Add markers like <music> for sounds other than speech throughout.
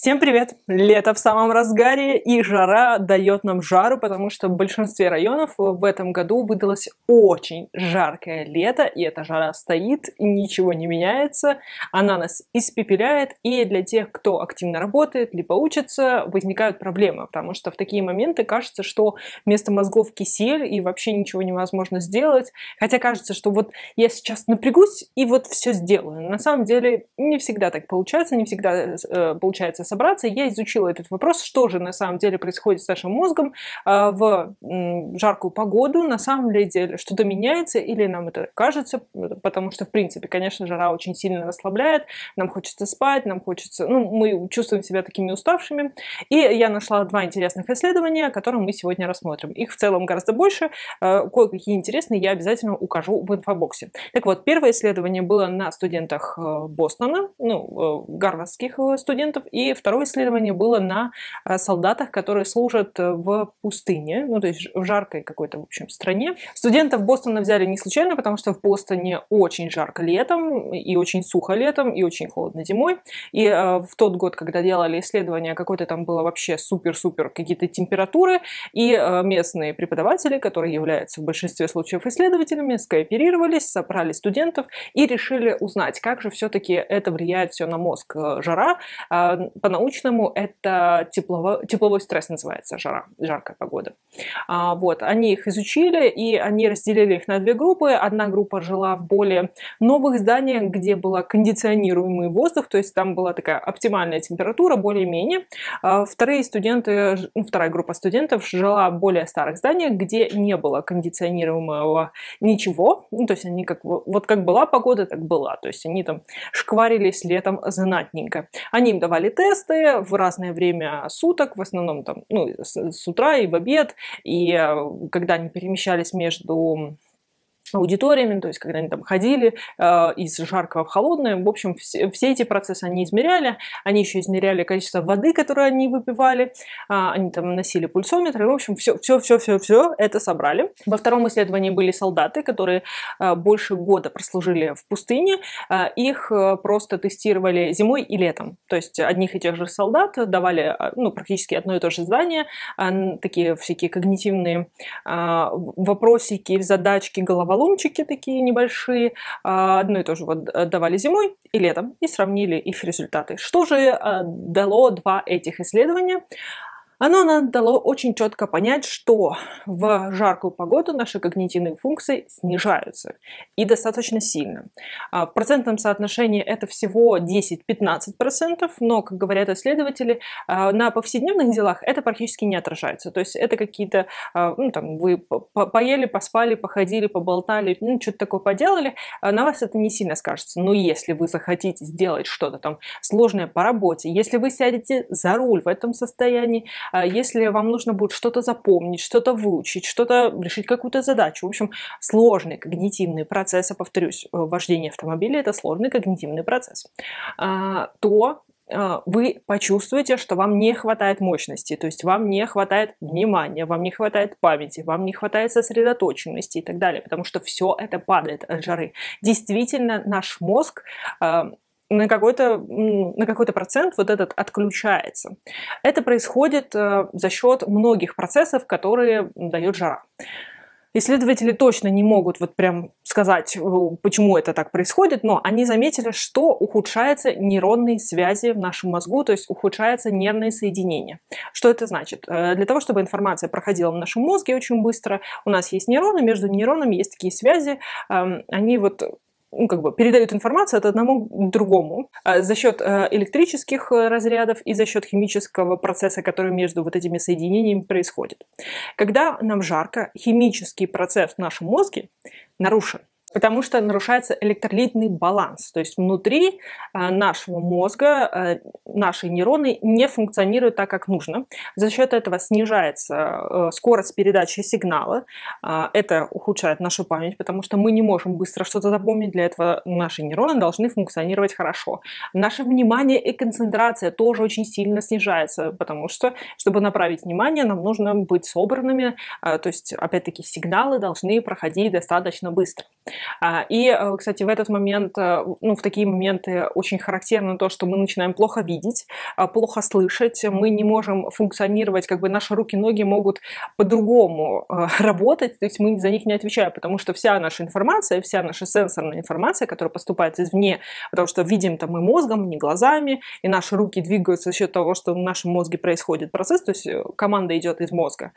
Всем привет! Лето в самом разгаре, и жара дает нам жару, потому что в большинстве районов в этом году выдалось очень жаркое лето, и эта жара стоит, и ничего не меняется, она нас испепеляет, и для тех, кто активно работает, либо учится, возникают проблемы, потому что в такие моменты кажется, что вместо мозгов кисель, и вообще ничего невозможно сделать, хотя кажется, что вот я сейчас напрягусь, и вот все сделаю. На самом деле не всегда так получается, не всегда э, получается собраться, я изучила этот вопрос, что же на самом деле происходит с нашим мозгом а, в жаркую погоду, на самом деле что-то меняется или нам это кажется, э, потому что, в принципе, конечно, жара очень сильно расслабляет, нам хочется спать, нам хочется, ну, мы чувствуем себя такими уставшими. И я нашла два интересных исследования, которые мы сегодня рассмотрим. Их в целом гораздо больше, э, кое-какие интересные я обязательно укажу в инфобоксе. Так вот, первое исследование было на студентах э, Бостона, ну, гарвардских студентов, и Второе исследование было на э, солдатах, которые служат э, в пустыне, ну, то есть в жаркой какой-то, в общем, стране. Студентов Бостона взяли не случайно, потому что в Бостоне очень жарко летом, и очень сухо летом, и очень холодно зимой. И э, в тот год, когда делали исследование, какое то там было вообще супер-супер какие-то температуры, и э, местные преподаватели, которые являются в большинстве случаев исследователями, скооперировались, собрали студентов и решили узнать, как же все-таки это влияет все на мозг. Э, жара, по-научному это теплово, тепловой стресс называется, жара, жаркая погода. А, вот, они их изучили, и они разделили их на две группы. Одна группа жила в более новых зданиях, где был кондиционируемый воздух, то есть там была такая оптимальная температура, более-менее. А, вторые студенты, ну, вторая группа студентов жила в более старых зданиях, где не было кондиционируемого ничего, ну, то есть они как, вот как была погода, так была, то есть они там шкварились летом знатненько. Они им давали тест, тесты в разное время суток, в основном там, ну, с, с утра и в обед, и э, когда они перемещались между аудиториями, то есть когда они там ходили э, из жаркого в холодное. В общем, все, все эти процессы они измеряли. Они еще измеряли количество воды, которую они выпивали. Э, они там носили пульсометры. В общем, все, все, все, все, все это собрали. Во втором исследовании были солдаты, которые э, больше года прослужили в пустыне. Э, их э, просто тестировали зимой и летом. То есть одних и тех же солдат давали э, ну, практически одно и то же здание, э, такие всякие когнитивные э, вопросики, задачки, головоломки металлоломчики такие небольшие, а, одно и то же вот давали зимой и летом, и сравнили их результаты. Что же э, дало два этих исследования? Оно нам дало очень четко понять, что в жаркую погоду наши когнитивные функции снижаются и достаточно сильно. А, в процентном соотношении это всего 10-15%, но, как говорят исследователи, а, на повседневных делах это практически не отражается. То есть это какие-то, а, ну там, вы поели, поспали, походили, поболтали, ну, что-то такое поделали, на вас это не сильно скажется. Но если вы захотите сделать что-то там сложное по работе, если вы сядете за руль в этом состоянии, а если вам нужно будет что-то запомнить, что-то выучить, что-то решить какую-то задачу. В общем, сложный когнитивный процесс, я повторюсь, э, вождение автомобиля – это сложный когнитивный процесс, а, то а, вы почувствуете, что вам не хватает мощности, то есть вам не хватает внимания, вам не хватает памяти, вам не хватает сосредоточенности и так далее, потому что все это падает от жары. Действительно, наш мозг на какой-то на какой-то процент вот этот отключается. Это происходит э, за счет многих процессов, которые дает жара. Исследователи точно не могут вот прям сказать, э, почему это так происходит, но они заметили, что ухудшаются нейронные связи в нашем мозгу, то есть ухудшаются нервные соединения. Что это значит? Э, для того, чтобы информация проходила в нашем мозге очень быстро, у нас есть нейроны, между нейронами есть такие связи, эм, они вот ну, как бы передают информацию от одного к другому э, за счет э, электрических э, разрядов и за счет химического процесса, который между вот этими соединениями происходит. Когда нам жарко, химический процесс в нашем мозге нарушен потому что нарушается электролитный баланс. То есть внутри э, нашего мозга э, наши нейроны не функционируют так, как нужно. За счет этого снижается э, скорость передачи сигнала. Это ухудшает нашу память, потому что мы не можем быстро что-то запомнить. Для этого наши нейроны должны функционировать хорошо. Наше внимание и концентрация тоже очень сильно снижается, потому что, чтобы направить внимание, нам нужно быть собранными. То есть, опять-таки, сигналы должны проходить достаточно быстро. А, и, э, кстати, в этот момент, э, ну, в такие моменты очень характерно то, что мы начинаем плохо видеть, а, плохо слышать, мы не можем функционировать, как бы наши руки-ноги могут по-другому э, <laughs> работать, то есть мы за них не отвечаем, потому что вся наша информация, вся наша сенсорная информация, которая поступает извне, потому что видим там мы мозгом, не глазами, и наши руки двигаются за счет того, что в нашем мозге происходит процесс, то есть команда идет из мозга.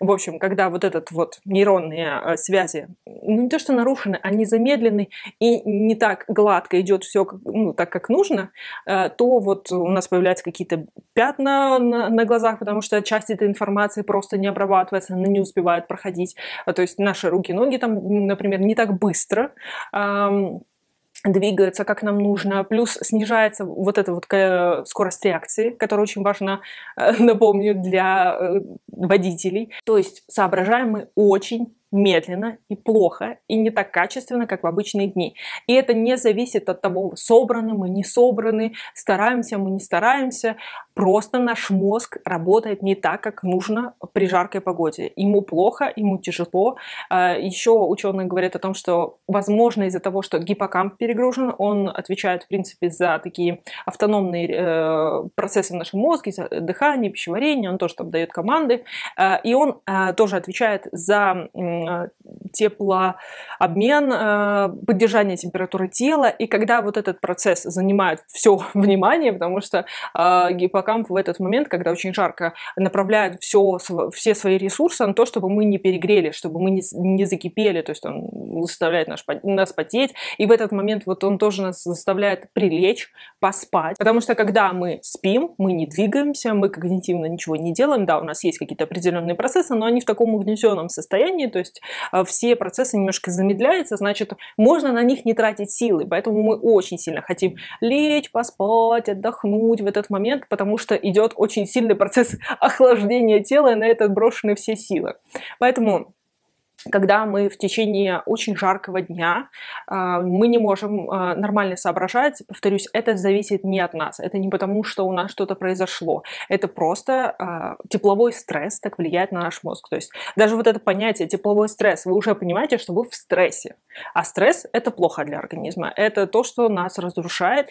В общем, когда вот этот вот нейронные связи, ну не то что нарушены, наверное, а они замедлены и не так гладко идет все ну, так, как нужно, э, то вот у нас появляются какие-то пятна на, на глазах, потому что часть этой информации просто не обрабатывается, она не успевает проходить. То есть наши руки, ноги там, например, не так быстро двигаются, как нам нужно, плюс снижается вот эта вот э, скорость реакции, которая очень важна, э, <laughs> напомню, для водителей. То есть соображаем мы очень медленно и плохо, и не так качественно, как в обычные дни. И это не зависит от того, собраны мы, не собраны, стараемся мы, не стараемся. Просто наш мозг работает не так, как нужно при жаркой погоде. Ему плохо, ему тяжело. А, Еще ученые говорят о том, что, возможно, из-за того, что гиппокамп перегружен, он отвечает, в принципе, за такие автономные э, процессы в нашем мозге, за дыхание, пищеварение, он тоже там дает команды. А, и он а, тоже отвечает за 啊。теплообмен, э, поддержание температуры тела. И когда вот этот процесс занимает все <laughs> внимание, потому что э, гиппокамп в этот момент, когда очень жарко, направляет все, все свои ресурсы на то, чтобы мы не перегрели, чтобы мы не, не закипели, то есть он заставляет наш, нас потеть. И в этот момент вот он тоже нас заставляет прилечь, поспать. Потому что когда мы спим, мы не двигаемся, мы когнитивно ничего не делаем. Да, у нас есть какие-то определенные процессы, но они в таком угнетенном состоянии, то есть э, все все процессы немножко замедляются, значит, можно на них не тратить силы. Поэтому мы очень сильно хотим лечь, поспать, отдохнуть в этот момент, потому что идет очень сильный процесс <laughs> охлаждения тела, и на это брошены все силы. Поэтому когда мы в течение очень жаркого дня, а, мы не можем а, нормально соображать. Повторюсь, это зависит не от нас. Это не потому, что у нас что-то произошло. Это просто а, тепловой стресс так влияет на наш мозг. То есть даже вот это понятие тепловой стресс, вы уже понимаете, что вы в стрессе. А стресс – это плохо для организма. Это то, что нас разрушает.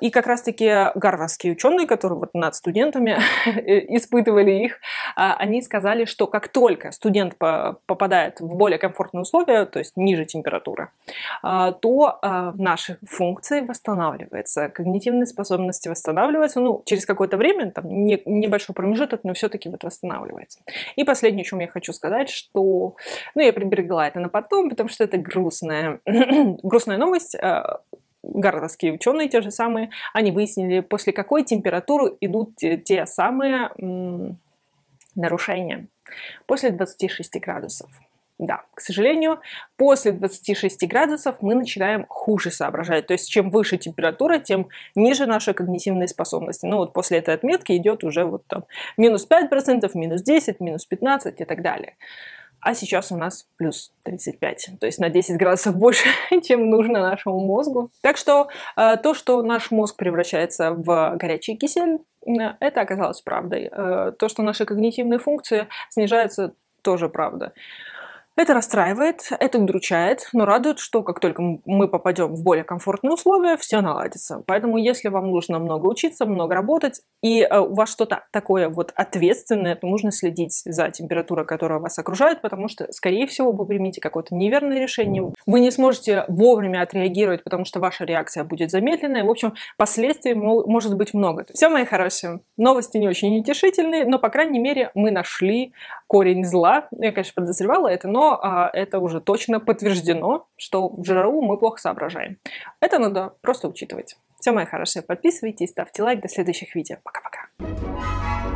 И как раз-таки гарвардские ученые, которые вот над студентами <laughs> испытывали их, а они сказали, что как только студент попадает в более комфортные условия, то есть ниже температуры, а, то а, наши функции восстанавливаются, когнитивные способности восстанавливаются, ну, через какое-то время, там, небольшой промежуток, но все-таки вот восстанавливается. И последнее, о чем я хочу сказать, что, ну, я приберегла это на потом, потому что это грустная, <clears throat> грустная новость, гарвардские ученые те же самые, они выяснили, после какой температуры идут те, те самые нарушение после 26 градусов. Да, к сожалению, после 26 градусов мы начинаем хуже соображать. То есть чем выше температура, тем ниже наши когнитивные способности. Ну вот после этой отметки идет уже вот там минус 5%, минус 10%, минус 15% и так далее а сейчас у нас плюс 35, то есть на 10 градусов больше, <laughs> чем нужно нашему мозгу. Так что э, то, что наш мозг превращается в горячий кисель, это оказалось правдой. Э, то, что наши когнитивные функции снижаются, тоже правда. Это расстраивает, это удручает, но радует, что как только мы попадем в более комфортные условия, все наладится. Поэтому, если вам нужно много учиться, много работать, и э, у вас что-то такое вот ответственное, то нужно следить за температурой, которая вас окружает, потому что, скорее всего, вы примете какое-то неверное решение. Вы не сможете вовремя отреагировать, потому что ваша реакция будет замедленная. В общем, последствий может быть много. Все, мои хорошие, новости не очень утешительные, но, по крайней мере, мы нашли корень зла. Я, конечно, подозревала это, но а, это уже точно подтверждено, что в жару мы плохо соображаем. Это надо просто учитывать. Все, мои хорошие, подписывайтесь, ставьте лайк. До следующих видео. Пока-пока.